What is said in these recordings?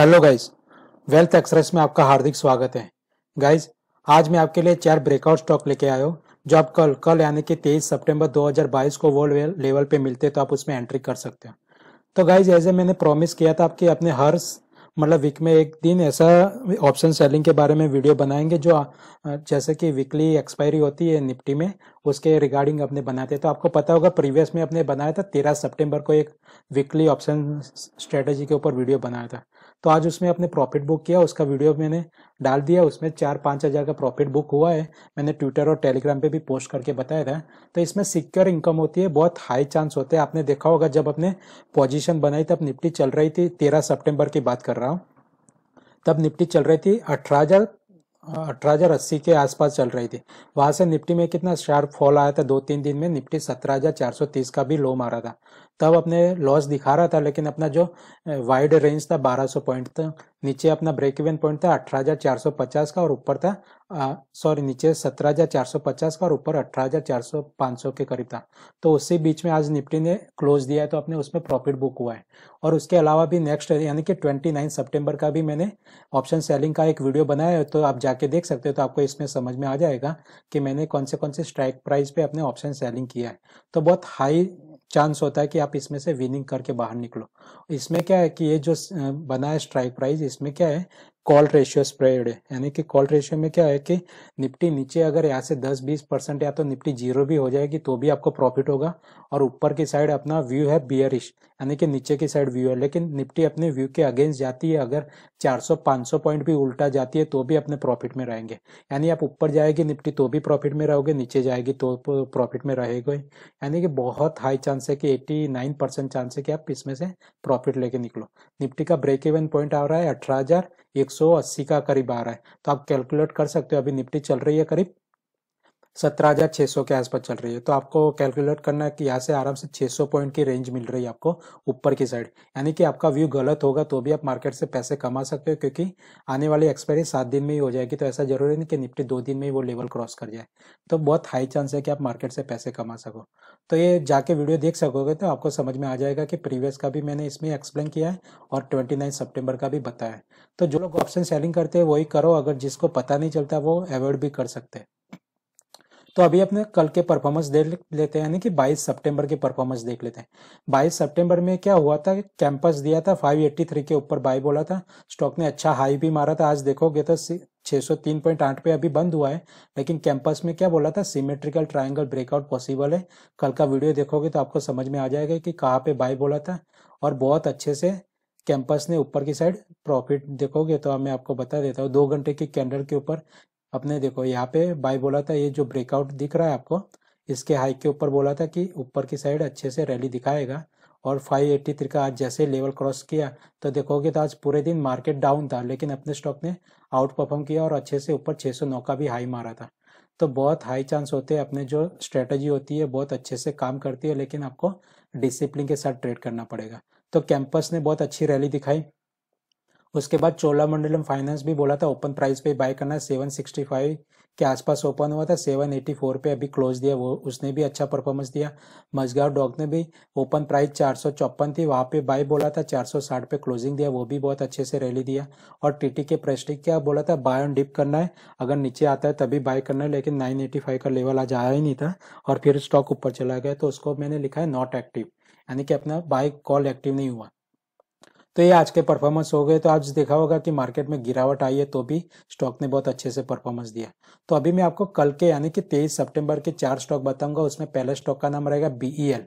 hello guys wealth express में आपका हार्दिक स्वागत है गाइस आज मैं आपके लिए चार ब्रेकआउट स्टॉक लेके आया हूँ जो आप कल कल यानी कि 23 सितंबर 2022 को वर्ल्ड लेवल पे मिलते हैं तो आप उसमें एंट्री कर सकते हो तो गाइज ऐसे मैंने प्रॉमिस किया था आपके अपने हर मतलब वीक में एक दिन ऐसा ऑप्शन सेलिंग के बारे में वीडियो बनाएंगे जो जैसे कि वीकली एक्सपायरी होती है निफ्टी में उसके रिगार्डिंग अपने बनाए थे तो आपको पता होगा प्रीवियस में अपने बनाया था तेरह सितंबर को एक वीकली ऑप्शन स्ट्रेटजी के ऊपर वीडियो बनाया था तो आज उसमें अपने प्रॉफिट बुक किया उसका वीडियो मैंने डाल दिया उसमें चार पाँच हज़ार का प्रॉफिट बुक हुआ है मैंने ट्विटर और टेलीग्राम पे भी पोस्ट करके बताया था तो इसमें सिक्योर इनकम होती है बहुत हाई चांस होते हैं आपने देखा होगा जब अपने पोजिशन बनाई तब निफ्टी चल रही थी तेरह सेप्टेम्बर की बात कर रहा हूँ तब निफ्टी चल रही थी अठारह अठारह हाँ, अस्सी के आसपास चल रही थी वहां से निफ्टी में कितना शार्प फॉल आया था दो तीन दिन में निफ्टी सत्रह हजार चार सौ तीस का भी लो मारा था तब अपने लॉस दिखा रहा था लेकिन अपना जो वाइड रेंज था 1200 पॉइंट था नीचे अपना ब्रेक इवन पॉइंट था 18,450 का और ऊपर था सॉरी नीचे 17,450 का और ऊपर 18,400 500 के करीब था तो उसी बीच में आज निफ्टी ने क्लोज दिया है तो अपने उसमें प्रॉफिट बुक हुआ है और उसके अलावा भी नेक्स्ट यानी कि 29 सितंबर का भी मैंने ऑप्शन सेलिंग का एक वीडियो बनाया है तो आप जाके देख सकते हो तो आपको इसमें समझ में आ जाएगा कि मैंने कौन से कौन से स्ट्राइक प्राइस पे अपने ऑप्शन सेलिंग किया है तो बहुत हाई चांस होता है कि आप इसमें से विनिंग करके बाहर निकलो इसमें क्या है कि ये जो बना है स्ट्राइक प्राइस इसमें क्या है कॉल रेशियो स्प्रेड है यानी कि कॉल रेशियो में क्या है कि निफ्टी नीचे अगर यहाँ से 10-20 परसेंट या तो निफ्टी जीरो भी हो जाएगी तो भी आपको प्रॉफिट होगा और ऊपर की साइड अपना व्यू है बियरिश यानी कि नीचे की साइड व्यू है लेकिन निफ्टी अपने व्यू के अगेंस्ट जाती है अगर 400 500 पॉइंट भी उल्टा जाती है तो भी अपने प्रॉफिट में रहेंगे यानी आप ऊपर जाएगी निफ्टी तो भी प्रॉफिट में रहोगे नीचे जाएगी तो प्रॉफिट में रहेगा यानी कि बहुत हाई चांस है कि एट्टी परसेंट चांस है कि आप इसमें से प्रॉफिट लेके निकलो निफ्टी का ब्रेक इवन पॉइंट आ रहा है अठारह का करीब आ रहा है तो आप कैलकुलेट कर सकते हो अभी निफ्टी चल रही है करीब सत्रह हज़ार छः सौ के आसपास चल रही है तो आपको कैलकुलेट करना है कि यहाँ से आराम से छः सौ पॉइंट की रेंज मिल रही है आपको ऊपर की साइड यानी कि आपका व्यू गलत होगा तो भी आप मार्केट से पैसे कमा सकते हो क्योंकि आने वाली एक्सपायरी सात दिन में ही हो जाएगी तो ऐसा जरूरी नहीं कि निफ्टी दो दिन में ही वो लेवल क्रॉस कर जाए तो बहुत हाई चांस है कि आप मार्केट से पैसे कमा सको तो ये जाके वीडियो देख सकोगे तो आपको समझ में आ जाएगा कि प्रीवियस का भी मैंने इसमें एक्सप्लेन किया है और ट्वेंटी नाइन सितंबर का भी बताया तो जो लोग ऑप्शन सेलिंग करते हैं वही करो अगर जिसको पता नहीं चलता वो अवॉइड भी कर सकते हैं तो अभी अपने कल के परफॉर्मेंस देख लेते हैं यानी कि 22 सितंबर के परफॉर्मेंस देख लेते हैं 22 सितंबर में क्या हुआ था कैंपस दिया था 583 के ऊपर बाई बोला था स्टॉक ने अच्छा हाई भी मारा था आज देखोगे तो 603.8 पे अभी बंद हुआ है लेकिन कैंपस में क्या बोला था सिमेट्रिकल ट्रायंगल ब्रेकआउट पॉसिबल है कल का वीडियो देखोगे तो आपको समझ में आ जाएगा कि कहाँ पे बाय बोला था और बहुत अच्छे से कैंपस ने ऊपर की साइड प्रॉफिट देखोगे तो मैं आपको बता देता हूँ दो घंटे की कैंडल के ऊपर अपने देखो यहाँ पे बाय बोला था ये जो ब्रेकआउट दिख रहा है आपको इसके हाई के ऊपर बोला था कि ऊपर की साइड अच्छे से रैली दिखाएगा और 583 का आज जैसे लेवल क्रॉस किया तो देखोगे तो आज पूरे दिन मार्केट डाउन था लेकिन अपने स्टॉक ने आउट परफॉर्म किया और अच्छे से ऊपर 609 का भी हाई मारा था तो बहुत हाई चांस होते हैं अपने जो स्ट्रेटजी होती है बहुत अच्छे से काम करती है लेकिन आपको डिसिप्लिन के साथ ट्रेड करना पड़ेगा तो कैंपस ने बहुत अच्छी रैली दिखाई उसके बाद चोलामंडलम फाइनेंस भी बोला था ओपन प्राइस पे बाय करना सेवन सिक्सटी फाइव के आसपास ओपन हुआ था सेवन एटी फोर पे अभी क्लोज दिया वो उसने भी अच्छा परफॉर्मेंस दिया मजगाव डॉग ने भी ओपन प्राइस चार सौ चौपन थी वहाँ पे बाय बोला था चार सौ साठ पे क्लोजिंग दिया वो भी बहुत अच्छे से रैली दिया और टीटी के प्रेस्टिक क्या बोला था बाय ऑन डिप करना है अगर नीचे आता है तभी बाय करना है लेकिन नाइन एटी फाइव का लेवल आज आया ही नहीं था और फिर स्टॉक ऊपर चला गया तो उसको मैंने लिखा है नॉट एक्टिव यानी कि अपना बाय कॉल एक्टिव नहीं हुआ तो ये आज के परफॉर्मेंस हो गए तो आज देखा होगा कि मार्केट में गिरावट आई है तो भी स्टॉक ने बहुत अच्छे से परफॉर्मेंस दिया तो अभी मैं आपको कल के यानी कि तेईस सितंबर के चार स्टॉक बताऊंगा उसमें पहला स्टॉक का नाम रहेगा बीईएल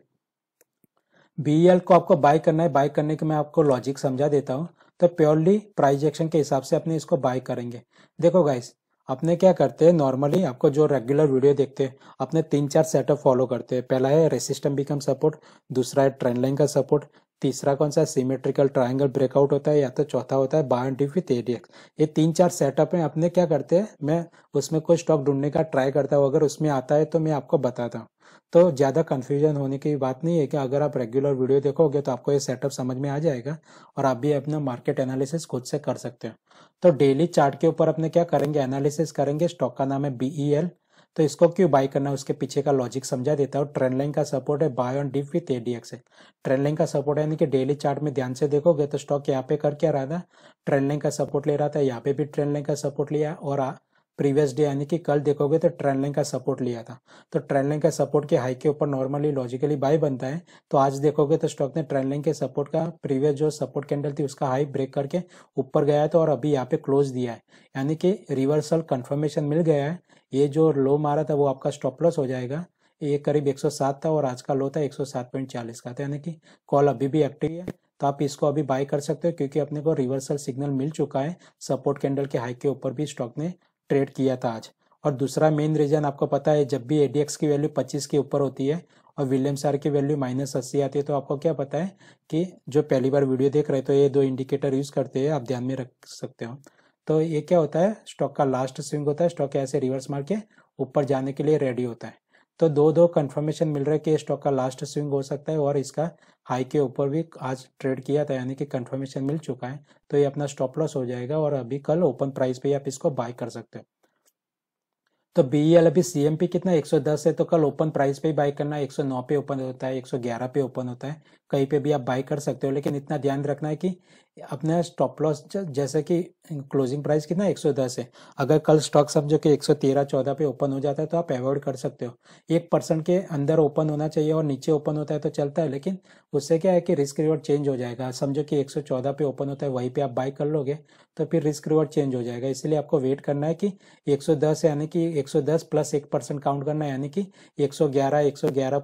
बीईएल e e को आपको बाय करना है बाय करने के मैं आपको लॉजिक समझा देता हूँ तो प्योरली प्राइजेक्शन के हिसाब से अपने इसको बाय करेंगे देखो गाइस अपने क्या करते हैं नॉर्मली आपको जो रेगुलर वीडियो देखते हैं अपने तीन चार सेटअप फॉलो करते हैं पहला है रेसिस्टम बिकम सपोर्ट दूसरा है ट्रेंड लाइन का सपोर्ट तीसरा कौन सा सिमेट्रिकल ट्राइंगल ब्रेकआउट होता है या तो चौथा होता है बाय डी विथ एडीएक्स ये तीन चार सेटअप है अपने क्या करते हैं मैं उसमें कोई स्टॉक ढूंढने का ट्राई करता हूँ अगर उसमें आता है तो मैं आपको बताता हूँ तो ज़्यादा कन्फ्यूजन होने की बात नहीं है कि अगर आप रेगुलर वीडियो देखोगे तो आपको ये सेटअप समझ में आ जाएगा और आप भी अपना मार्केट एनालिसिस खुद से कर सकते हो तो डेली चार्ट के ऊपर अपने क्या करेंगे एनालिसिस करेंगे स्टॉक का नाम है बी एल e तो इसको क्यों बाय करना है उसके पीछे का लॉजिक समझा देता और ट्रेंड लाइन का सपोर्ट है buy on dip with ADX trend line का सपोर्ट है यानी कि डेली चार्ट में ध्यान से देखोगे तो स्टॉक यहाँ पे कर क्या रहा था ट्रेंड लाइन का सपोर्ट ले रहा था यहाँ पे भी ट्रेंड लाइन का सपोर्ट लिया और प्रीवियस डे यानी कि कल देखोगे तो ट्रेंड लाइन का सपोर्ट लिया था तो ट्रेंड लाइन का सपोर्ट के हाई के ऊपर नॉर्मली लॉजिकली बाय बनता है तो आज देखोगे तो स्टॉक ने ट्रेंड लाइन के सपोर्ट का प्रीवियस जो सपोर्ट कैंडल थी उसका हाई ब्रेक करके ऊपर गया था और अभी यहाँ पे क्लोज दिया है यानी कि रिवर्सल कन्फर्मेशन मिल गया है ये जो लो मारा था वो आपका स्टॉप लॉस हो जाएगा ये करीब 107 था और आज का लो था 107.40 का था तो यानी कि कॉल अभी भी एक्टिव है तो आप इसको अभी बाय कर सकते हो क्योंकि अपने को रिवर्सल सिग्नल मिल चुका है सपोर्ट कैंडल के हाई के ऊपर भी स्टॉक ने ट्रेड किया था आज और दूसरा मेन रीजन आपको पता है जब भी एडीएक्स की वैल्यू 25 के ऊपर होती है और विलियम्स आर की वैल्यू माइनस अस्सी आती है तो आपको क्या पता है कि जो पहली बार वीडियो देख रहे तो ये दो इंडिकेटर यूज़ करते हैं आप ध्यान में रख सकते हो तो ये क्या होता है स्टॉक का लास्ट स्विंग होता है स्टॉक ऐसे रिवर्स मार के ऊपर जाने के लिए रेडी होता है तो दो दो कंफर्मेशन मिल रहा है कि स्टॉक का लास्ट स्विंग हो सकता है और इसका हाई के ऊपर भी आज ट्रेड किया था यानी कि कंफर्मेशन मिल चुका है तो ये अपना स्टॉप लॉस हो जाएगा और अभी कल ओपन प्राइस पे आप इसको बाय कर सकते हो तो बी एल e अभी सी एम पी कितना 110 है तो कल ओपन प्राइस पे बाय करना 109 पे ओपन होता है 111 पे ओपन होता है कहीं पे भी आप बाय कर सकते हो लेकिन इतना ध्यान रखना है कि अपना स्टॉप लॉस जैसे कि क्लोजिंग प्राइस कितना 110 है अगर कल स्टॉक समझो कि 113 14 पे ओपन हो जाता है तो आप अवॉइड कर सकते हो एक परसेंट के अंदर ओपन होना चाहिए और नीचे ओपन होता है तो चलता है लेकिन उससे क्या है कि रिस्क रिवॉर्ड चेंज हो जाएगा समझो कि 114 पे ओपन होता है वहीं पे आप बाय कर लोगे तो फिर रिस्क रिवॉर्ड चेंज हो जाएगा इसलिए आपको वेट करना है कि एक यानी कि एक प्लस एक परसेंट काउंट करना है यानी कि एक सौ ग्यारह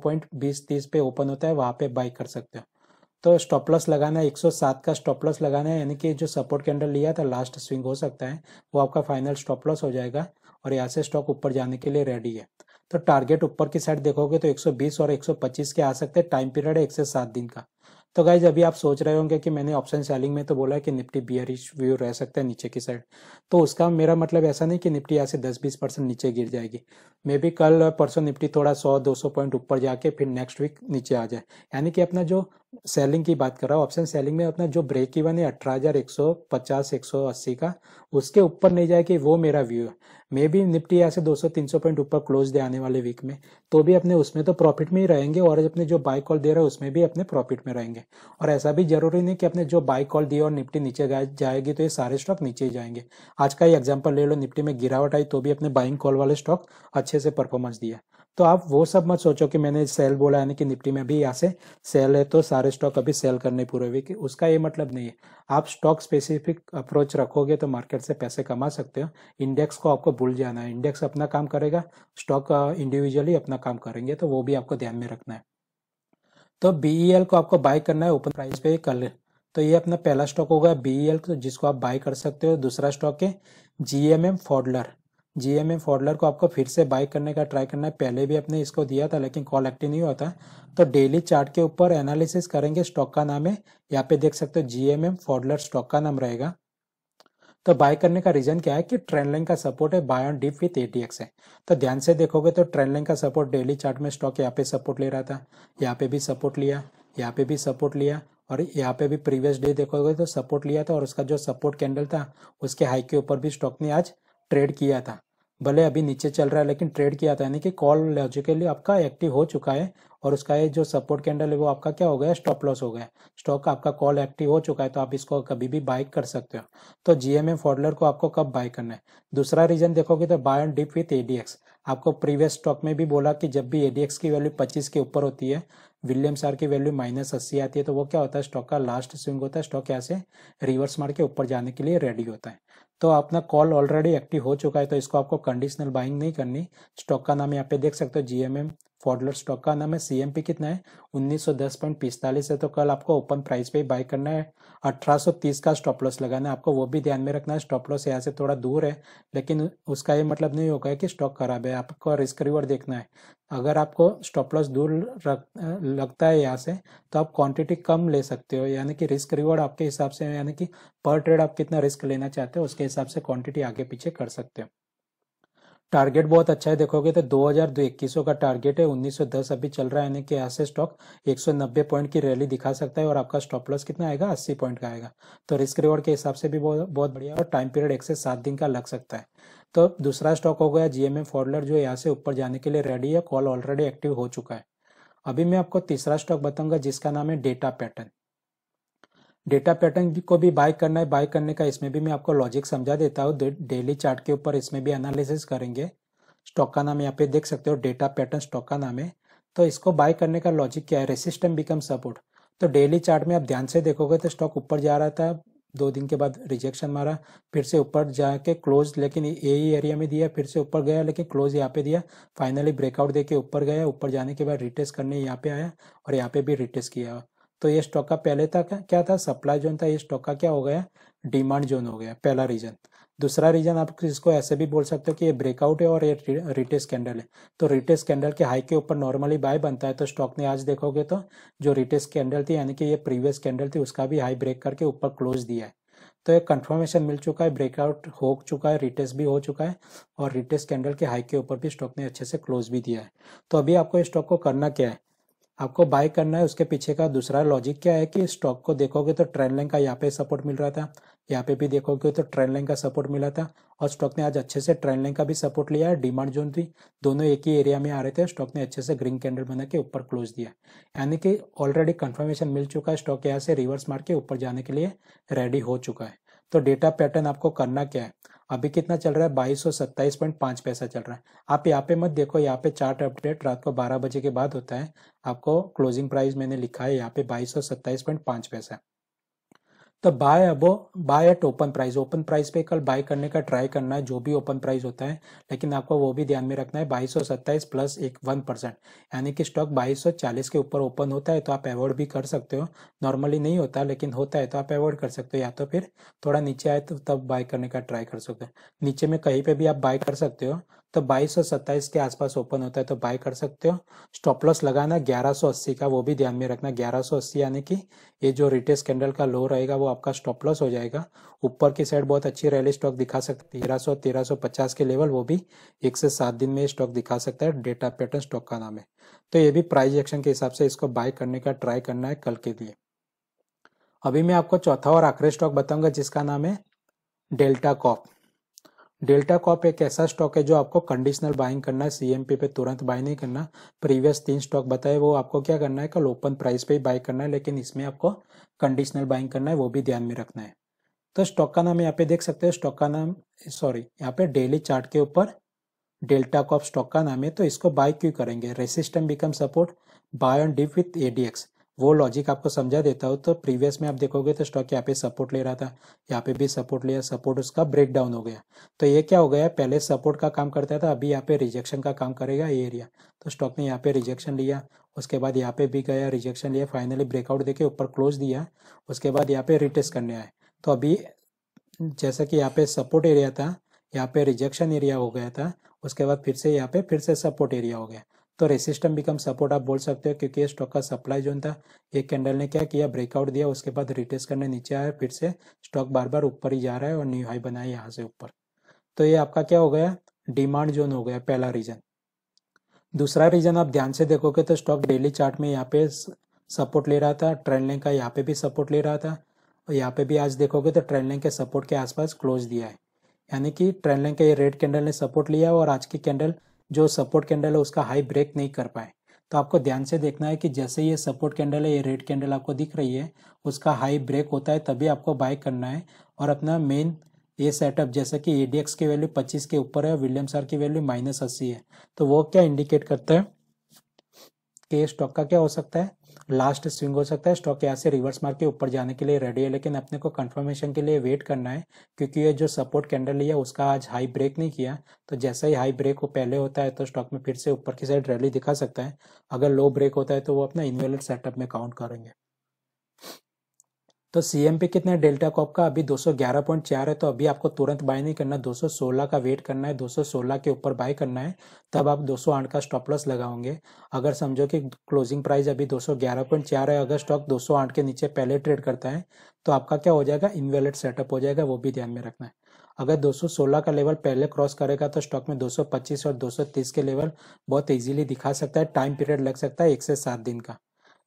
पे ओपन होता है वहाँ पर बाई कर सकते हो तो स्टॉप लॉस लगाना है 107 का स्टॉप लॉस लगाना है यानी कि जो सपोर्ट कैंडल लिया था लास्ट स्विंग हो सकता है वो आपका फाइनल स्टॉप लॉस हो जाएगा और यहाँ से स्टॉक ऊपर जाने के लिए रेडी है तो टारगेट ऊपर की साइड देखोगे तो 120 और 125 के आ सकते हैं टाइम पीरियड है एक से सात दिन का तो गाइज अभी आप सोच रहे होंगे कि मैंने ऑप्शन सेलिंग में तो बोला है कि निफ्टी बियरिश व्यू रह सकता है नीचे की साइड तो उसका मेरा मतलब ऐसा नहीं कि निफ्टी यहाँ से 10-20 परसेंट नीचे गिर जाएगी मे बी कल परसों निफ्टी थोड़ा 100-200 पॉइंट ऊपर जाके फिर नेक्स्ट वीक नीचे आ जाए यानी कि अपना जो सेलिंग की बात कर रहा हूँ ऑप्शन सेलिंग में अपना जो ब्रेक इवन है अठारह हजार एक सौ पचास एक सौ अस्सी का उसके ऊपर नहीं जाए कि वो मेरा व्यू है मे बी निपटी ऐसे दो सौ तीन सौ पॉइंट ऊपर क्लोज दे आने वाले वीक में तो भी अपने उसमें तो प्रॉफिट में ही रहेंगे और अपने जो बाय कॉल दे रहे हैं उसमें भी अपने प्रॉफिट में रहेंगे और ऐसा भी जरूरी नहीं कि अपने जो बाय कॉल दिए और निपटी नीचे जाएगी तो ये सारे स्टॉक नीचे ही जाएंगे आज का ही एग्जाम्पल ले लो निपटी में गिरावट आई तो भी अपने बाइंग कॉल वाले स्टॉक अच्छे से परफॉर्मेंस दिया तो आप वो सब मत सोचो कि मैंने सेल बोला यानी कि निफ्टी में भी यहाँ से सेल है तो सारे स्टॉक अभी सेल करने पूरे हुए कि उसका ये मतलब नहीं है आप स्टॉक स्पेसिफिक अप्रोच रखोगे तो मार्केट से पैसे कमा सकते हो इंडेक्स को आपको भूल जाना है इंडेक्स अपना काम करेगा स्टॉक इंडिविजुअली अपना काम करेंगे तो वो भी आपको ध्यान में रखना है तो बी e को आपको बाय करना है ओपन प्राइस पे कल तो ये अपना पहला स्टॉक होगा बी e तो जिसको आप बाय कर सकते हो दूसरा स्टॉक है G M M G M A Pfaudler को आपको फिर से बाई करने का ट्राई करना है पहले भी आपने इसको दिया था लेकिन कॉल एक्टिव नहीं होता तो डेली चार्ट के ऊपर एनालिसिस करेंगे स्टॉक का नाम है यहाँ पे देख सकते हो G M M Pfaudler stock का नाम रहेगा तो बाय करने का रीजन क्या है कि ट्रेंड लाइन का सपोर्ट है buy on dip with ADX है तो ध्यान से देखोगे तो ट्रेंड लाइन का सपोर्ट डेली चार्ट में स्टॉक यहाँ पे सपोर्ट ले रहा था यहाँ पे भी सपोर्ट लिया यहाँ पे भी सपोर्ट लिया और यहाँ पे भी प्रीवियस डे देखोगे तो सपोर्ट लिया था और उसका जो सपोर्ट कैंडल था उसके हाई के ऊपर भी स्टॉक ने आज ट्रेड किया था भले अभी नीचे चल रहा है लेकिन ट्रेड किया था यानी कि कॉल लॉजिकली आपका एक्टिव हो चुका है और उसका ये जो सपोर्ट कैंडल है वो आपका क्या हो गया स्टॉप लॉस हो गया स्टॉक आपका कॉल एक्टिव हो चुका है तो आप इसको कभी भी बाय कर सकते हो तो जीएमएम फॉर्डलर को आपको कब बाय करना है दूसरा रीजन देखोगे तो buy and dip with ADX आपको प्रीवियस स्टॉक में भी बोला कि जब भी एडीएक्स की वैल्यू पच्चीस के ऊपर होती है विलियम सार की वैल्यू माइनस अस्सी आती है तो वो क्या होता है स्टॉक का लास्ट स्विंग होता है स्टॉक यहाँ से रिवर्स मार के ऊपर जाने के लिए रेडी होता है तो अपना कॉल ऑलरेडी एक्टिव हो चुका है तो इसको आपको कंडीशनल बाइंग नहीं करनी स्टॉक का नाम यहाँ पे देख सकते हो जीएमएम फॉर्डलर स्टॉक का नाम है सीएमपी कितना है उन्नीस सौ दस पॉइंट पिस्तालीस है तो कल आपको ओपन प्राइस पे बाय करना है अठारह सौ तीस का स्टॉप लॉस लगाना है आपको वो भी ध्यान में रखना है स्टॉप लॉस यहाँ से थोड़ा दूर है लेकिन उसका ये मतलब नहीं होगा कि स्टॉक खराब है आपको रिस्क रिवर देखना है अगर आपको स्टॉप लॉस दूर रख लगता है यहाँ से तो आप क्वांटिटी कम ले सकते हो यानी कि रिस्क रिवॉर्ड आपके हिसाब से यानी कि पर ट्रेड आप कितना रिस्क लेना चाहते हो उसके हिसाब से क्वांटिटी आगे पीछे कर सकते हो टारगेट बहुत अच्छा है देखोगे तो दो हजार दो इक्कीसों का टारगेट है 1910 अभी चल रहा है यानी कि यहाँ से स्टॉक 190 पॉइंट की रैली दिखा सकता है और आपका स्टॉप लॉस कितना आएगा 80 पॉइंट का आएगा तो रिस्क रिवॉर्ड के हिसाब से भी बहुत बहुत बढ़िया और टाइम पीरियड एक से सात दिन का लग सकता है तो दूसरा स्टॉक हो गया जीएमएम फॉर्डलर जो यहाँ से ऊपर जाने के लिए रेडी है कॉल ऑलरेडी एक्टिव हो चुका है अभी मैं आपको तीसरा स्टॉक बताऊंगा जिसका नाम है डेटा पैटर्न डेटा पैटर्न को भी बाय करना है बाय करने का इसमें भी मैं आपको लॉजिक समझा देता हूँ डेली चार्ट के ऊपर इसमें भी एनालिसिस करेंगे स्टॉक का नाम यहाँ पे देख सकते हो डेटा पैटर्न स्टॉक का नाम है तो इसको बाय करने का लॉजिक क्या है रेसिस्टेंट बिकम सपोर्ट तो डेली चार्ट में आप ध्यान से देखोगे तो स्टॉक ऊपर जा रहा था दो दिन के बाद रिजेक्शन मारा फिर से ऊपर जाके क्लोज लेकिन ही एरिया में दिया फिर से ऊपर गया लेकिन क्लोज यहाँ पे दिया फाइनली ब्रेकआउट देके ऊपर गया ऊपर जाने के बाद रिटेस्ट करने यहाँ पे आया और यहाँ पे भी रिटेस्ट किया तो ये स्टॉक का पहले था क्या था सप्लाई जोन था ये स्टॉक का क्या हो गया डिमांड जोन हो गया पहला रीजन दूसरा रीजन आप इसको ऐसे भी बोल सकते हो कि ये ब्रेकआउट है और ये रिटेस्ट कैंडल है तो रिटेस्ट कैंडल के हाई के ऊपर नॉर्मली बाय बनता है तो स्टॉक ने आज देखोगे तो जो रिटेस्ट कैंडल थी यानी कि ये प्रीवियस कैंडल थी उसका भी हाई ब्रेक करके ऊपर क्लोज दिया है तो एक कंफर्मेशन मिल चुका है ब्रेकआउट हो चुका है रिटेस्ट भी हो चुका है और रिटेस्ट कैंडल के हाई के ऊपर भी स्टॉक ने अच्छे से क्लोज भी दिया है तो अभी आपको इस स्टॉक को करना क्या है आपको बाय करना है उसके पीछे का दूसरा लॉजिक क्या है कि स्टॉक को देखोगे तो ट्रेंड लाइन का यहाँ पे सपोर्ट मिल रहा था यहाँ पे भी देखोगे तो ट्रेंड लाइन का सपोर्ट मिला था और स्टॉक ने आज अच्छे से ट्रेंड लाइन का भी सपोर्ट लिया डिमांड जोन थी दोनों एक ही एरिया में आ रहे थे स्टॉक ने अच्छे से ग्रीन कैंडल बना के ऊपर क्लोज दिया यानी कि ऑलरेडी कंफर्मेशन मिल चुका है स्टॉक यहाँ से रिवर्स मार के ऊपर जाने के लिए रेडी हो चुका है तो डेटा पैटर्न आपको करना क्या है अभी कितना चल रहा है बाईस सौ सत्ताईस पॉइंट पैसा चल रहा है आप यहाँ पे मत देखो यहाँ पे चार्ट अपडेट रात को बारह बजे के बाद होता है आपको क्लोजिंग प्राइस मैंने लिखा है यहाँ पे बाईस सौ सत्ताईस पॉइंट पैसा तो buy above buy at open price open price पे कल बाय करने का ट्राई करना है जो भी ओपन प्राइस होता है लेकिन आपको वो भी ध्यान में रखना है बाईस सौ प्लस एक वन परसेंट यानी कि स्टॉक बाईस सौ चालीस के ऊपर ओपन होता है तो आप अवॉइड भी कर सकते हो नॉर्मली नहीं होता लेकिन होता है तो आप अवॉइड कर सकते हो या तो फिर थोड़ा नीचे आए तो तब बाय करने का ट्राई कर सकते हो नीचे में कहीं पर भी आप बाय कर सकते हो तो बाईस सौ सत्ताईस के आसपास ओपन होता है तो बाय कर सकते हो स्टॉप लॉस लगाना ग्यारह सौ अस्सी का वो भी ध्यान में रखना ग्यारह सौ अस्सी यानी कि ये जो रिटेल कैंडल का लो रहेगा वो आपका स्टॉप लॉस हो जाएगा ऊपर की साइड बहुत अच्छी रैली स्टॉक दिखा सकते हैं तेरह सौ तेरह सौ पचास के लेवल वो भी एक से सात दिन में स्टॉक दिखा सकता है डेटा पैटर्न स्टॉक का नाम है तो ये भी प्राइज एक्शन के हिसाब से इसको बाय करने का ट्राई करना है कल के लिए अभी मैं आपको चौथा और आखिरी स्टॉक बताऊंगा जिसका नाम है डेल्टा कॉप डेल्टा कॉप एक ऐसा स्टॉक है जो आपको कंडीशनल बाइंग करना है सीएमपी पे तुरंत बाई नहीं करना प्रीवियस तीन स्टॉक बताए वो आपको क्या करना है कल ओपन प्राइस पे ही बाई करना है लेकिन इसमें आपको कंडीशनल बाइंग करना है वो भी ध्यान में रखना है तो स्टॉक का नाम यहाँ पे देख सकते हो स्टॉक का नाम सॉरी यहाँ पे डेली चार्ट के ऊपर डेल्टा कॉप स्टॉक का नाम है तो इसको बाय क्यों करेंगे resistant become support buy on dip with ADX वो लॉजिक आपको समझा देता हूँ तो प्रीवियस में आप देखोगे तो स्टॉक यहाँ पे सपोर्ट ले रहा था यहाँ पे भी सपोर्ट लिया सपोर्ट उसका ब्रेक डाउन हो गया तो ये क्या हो गया पहले सपोर्ट का काम करता था अभी यहाँ पे रिजेक्शन का काम करेगा ये एरिया तो स्टॉक ने यहाँ पे रिजेक्शन लिया उसके बाद यहाँ पे भी गया रिजेक्शन लिया फाइनली ब्रेकआउट देके ऊपर क्लोज दिया उसके बाद यहाँ पे रिटेस्ट करने आए तो अभी जैसा कि यहाँ पे सपोर्ट एरिया था यहाँ पे रिजेक्शन एरिया हो गया था उसके बाद फिर से यहाँ पे फिर से सपोर्ट एरिया हो गया तो रेसिस्टेंट बिकम सपोर्ट आप बोल सकते हो क्योंकि स्टॉक का सप्लाई जोन था एक कैंडल ने क्या किया ब्रेकआउट दिया उसके बाद रिटेस करने नीचे आया फिर से स्टॉक बार बार ऊपर ही जा रहा है और न्यू हाई बनाया यहाँ से ऊपर तो ये आपका क्या हो गया डिमांड जोन हो गया पहला रीजन दूसरा रीजन आप ध्यान से देखोगे तो स्टॉक डेली चार्ट में यहाँ पे सपोर्ट ले रहा था ट्रेंड लाइन का यहाँ पे भी सपोर्ट ले रहा था और यहाँ पे भी आज देखोगे तो ट्रेंड लाइन के सपोर्ट के आसपास क्लोज दिया है यानी कि ट्रेंड लाइन का ये रेड कैंडल ने सपोर्ट लिया और आज की कैंडल जो सपोर्ट कैंडल है उसका हाई ब्रेक नहीं कर पाए तो आपको ध्यान से देखना है कि जैसे ये सपोर्ट कैंडल है ये रेड कैंडल आपको दिख रही है उसका हाई ब्रेक होता है तभी आपको बाय करना है और अपना मेन ये सेटअप जैसे कि ए की वैल्यू पच्चीस के ऊपर है और विलियम्स आर की वैल्यू माइनस अस्सी है तो वो क्या इंडिकेट करता है कि स्टॉक का क्या हो सकता है लास्ट स्विंग हो सकता है स्टॉक यहाँ से रिवर्स मार के ऊपर जाने के लिए रेडी है लेकिन अपने को कंफर्मेशन के लिए वेट करना है क्योंकि ये जो सपोर्ट कैंडल लिया उसका आज हाई ब्रेक नहीं किया तो जैसा ही हाई ब्रेक वो पहले होता है तो स्टॉक में फिर से ऊपर की साइड रैली दिखा सकता है अगर लो ब्रेक होता है तो वो अपना इन्वेलर सेटअप में काउंट करेंगे तो सीएमपी कितना है डेल्टा कॉप का अभी 211.4 है तो अभी आपको तुरंत बाय नहीं करना 216 का वेट करना है 216 के ऊपर बाय करना है तब आप 208 का स्टॉप लॉस लगाओगे अगर समझो कि क्लोजिंग प्राइस अभी 211.4 है अगर स्टॉक 208 के नीचे पहले ट्रेड करता है तो आपका क्या हो जाएगा इनवेलेट सेटअप हो जाएगा वो भी ध्यान में रखना है अगर 216 का लेवल पहले क्रॉस करेगा तो स्टॉक में 225 और 230 के लेवल बहुत इजीली दिखा सकता है टाइम पीरियड लग सकता है एक से सात दिन का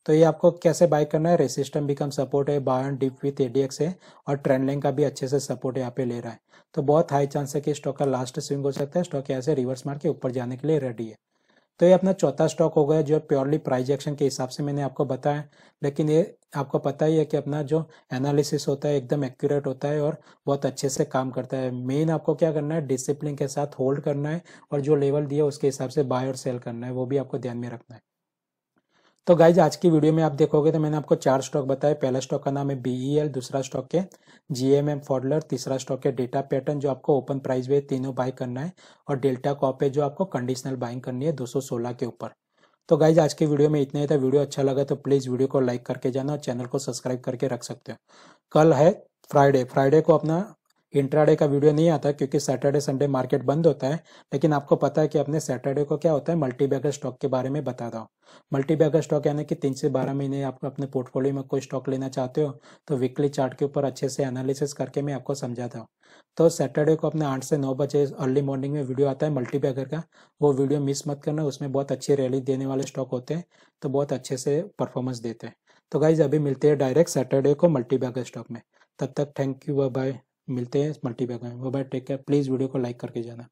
तो ये आपको कैसे बाय करना है रेसिस्टम बिकम सपोर्ट है बायन डिप विथ एडीएक्स है और ट्रेंड लाइन का भी अच्छे से सपोर्ट यहाँ पे ले रहा है तो बहुत हाई चांस है कि स्टॉक का लास्ट स्विंग हो सकता है स्टॉक यहाँ से रिवर्स मार के ऊपर जाने के लिए रेडी है तो ये अपना चौथा स्टॉक हो गया जो प्योरली प्राइज एक्शन के हिसाब से मैंने आपको बताया लेकिन ये आपको पता ही है कि अपना जो एनालिसिस होता है एकदम एक्यूरेट होता है और बहुत अच्छे से काम करता है मेन आपको क्या करना है डिसिप्लिन के साथ होल्ड करना है और जो लेवल दिया उसके हिसाब से बाय और सेल करना है वो भी आपको ध्यान में रखना है तो गाइज आज की वीडियो में आप देखोगे तो मैंने आपको चार स्टॉक बताए पहला स्टॉक का नाम है बीईएल e दूसरा स्टॉक है जीएमएम फॉडलर तीसरा स्टॉक है डेटा पैटर्न जो आपको ओपन प्राइस में तीनों बाय करना है और डेल्टा कॉप है जो आपको कंडीशनल बाइंग करनी है सोलह के ऊपर तो गाइज आज की वीडियो में इतना ही था वीडियो अच्छा लगा तो प्लीज़ वीडियो को लाइक करके जाना और चैनल को सब्सक्राइब करके रख सकते हो कल है फ्राइडे फ्राइडे को अपना इंट्राडे का वीडियो नहीं आता क्योंकि सैटरडे संडे मार्केट बंद होता है लेकिन आपको पता है कि अपने सैटरडे को क्या होता है बैगर स्टॉक के बारे में बता दो बैगर स्टॉक यानी कि तीन से बारह महीने आप अपने पोर्टफोलियो में कोई स्टॉक लेना चाहते हो तो वीकली चार्ट के ऊपर अच्छे से एनालिसिस करके मैं आपको समझाता हूँ तो सैटरडे को अपने आठ से नौ बजे अर्ली मॉर्निंग में वीडियो आता है बैगर का वो वीडियो मिस मत करना उसमें बहुत अच्छी रैली देने वाले स्टॉक होते हैं तो बहुत अच्छे से परफॉर्मेंस देते हैं तो गाइज अभी मिलते हैं डायरेक्ट सैटरडे को मल्टीबैगर स्टॉक में तब तक थैंक यू बाय मिलते हैं मल्टीपैक में वो bye take care please video को लाइक करके जाना